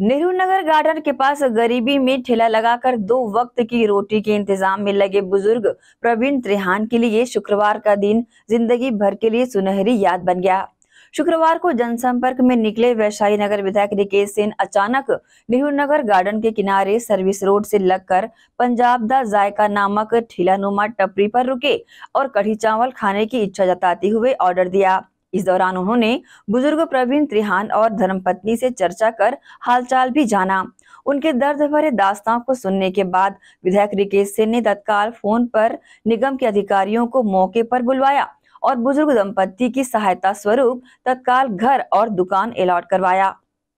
नेहरू नगर garden के पास गरीबी में ठेला लगाकर दो वक्त की रोटी के इंतजाम में लगे बुजुर्ग प्रवीण त्रिहान के लिए शुक्रवार का दिन जिंदगी भर के लिए सुनहरी याद बन गया शुक्रवार को जनसंपर्क में निकले वैशाली नगर विधायक रिकेश सेन अचानक नेहरू नगर गार्डन के किनारे सर्विस रोड से लगकर पंजाब दा जायका नामक ठेला नुमा टपरी पर रुके और कढ़ी चावल खाने की इच्छा जताते हुए ऑर्डर दिया इस दौरान उन्होंने बुजुर्ग प्रवीण त्रिहान और धर्मपत्नी से चर्चा कर हालचाल भी जाना उनके दर्द भरे दास्तां को सुनने के बाद विधायक रिकेश सिंह ने तत्काल फोन पर निगम के अधिकारियों को मौके पर बुलवाया और बुजुर्ग दंपत्ति की सहायता स्वरूप तत्काल घर और दुकान अलॉट करवाया